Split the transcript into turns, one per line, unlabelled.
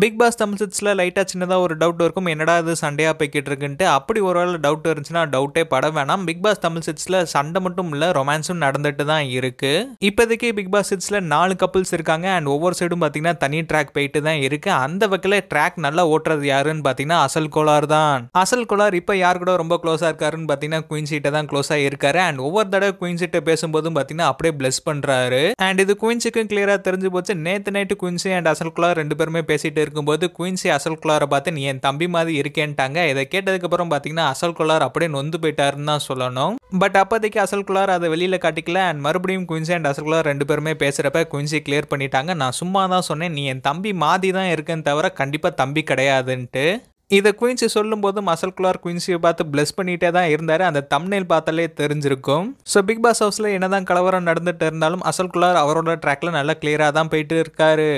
big
pass Tamil சிட்ஸில் லைட்டாக சின்னதாக ஒரு டவுட் இருக்கும் என்னடா இது சண்டையாக போய்கிட்டு இருக்குன்ட்டு அப்படி ஒரு வேளை டவுட் இருந்துச்சுன்னா டவுட்டே பட வேணாம் பிக் பாஸ் தமிழ் சிட்ஸில் சண்டை மட்டும் இல்லை ரொமான்ஸும் நடந்துட்டு தான் இருக்குது இப்போதைக்கு பிக் பாஸ் சிட்ஸில் நாலு கப்புள்ஸ் இருக்காங்க அண்ட் ஒவ்வொரு சைடும் பார்த்தீங்கன்னா தனி ட்ராக் போயிட்டு தான் இருக்குது அந்த வகையில் ட்ராக் நல்லா ஓட்டுறது யாருன்னு பார்த்தீங்கன்னா அசல் கோலார் தான் அசல் கோலார் இப்போ யார் கூட ரொம்ப க்ளோஸாக இருக்காருன்னு பார்த்தீங்கன்னா குயின் சீட்டை தான் க்ளோஸாக இருக்காரு அண்ட் ஒவ்வொரு தடவை குயின் சீட்டை பேசும்போதும் பார்த்தீங்கன்னா அப்படியே பிளஸ் பண்ணுறாரு அண்ட் இது குயின்ஸுக்கும் கிளியராக தெரிஞ்சு போச்சு நேற்று நைட்டு குயின்ஸு அண்ட் அசல் கோலார் ரெண்டு பேருமே பேசிட்டு பேசிகிட்டு இருக்கும்போது குயின்சி அசல் குலாரை பார்த்து நீ என் தம்பி மாதிரி இருக்கேன்ட்டாங்க இதை கேட்டதுக்கப்புறம் பார்த்தீங்கன்னா அசல் குலார் அப்படியே நொந்து போயிட்டாருன்னு தான் சொல்லணும் பட் அப்போதைக்கு அசல் குலார் அதை வெளியில் காட்டிக்கல அண்ட் மறுபடியும் குயின்சி அண்ட் அசல் குலார் ரெண்டு பேருமே பேசுகிறப்ப குயின்சி கிளியர் பண்ணிட்டாங்க நான் சும்மா தான் சொன்னேன் நீ என் தம்பி மாதிரி தான் இருக்குன்னு தவிர கண்டிப்பாக தம்பி கிடையாதுன்ட்டு இதை குயின்சி போது மசல் குலார் குயின்சியை பார்த்து பிளஸ் பண்ணிகிட்டே தான் இருந்தார் அந்த தம்னேல் பார்த்தாலே தெரிஞ்சிருக்கும் ஸோ பிக் பாஸ் ஹவுஸில் என்னதான் கலவரம் நடந்துட்டு இருந்தாலும் அசல் குலார் அவரோட ட்ராக்ல நல்லா கிளியராக தான் போயிட்டு இருக்காரு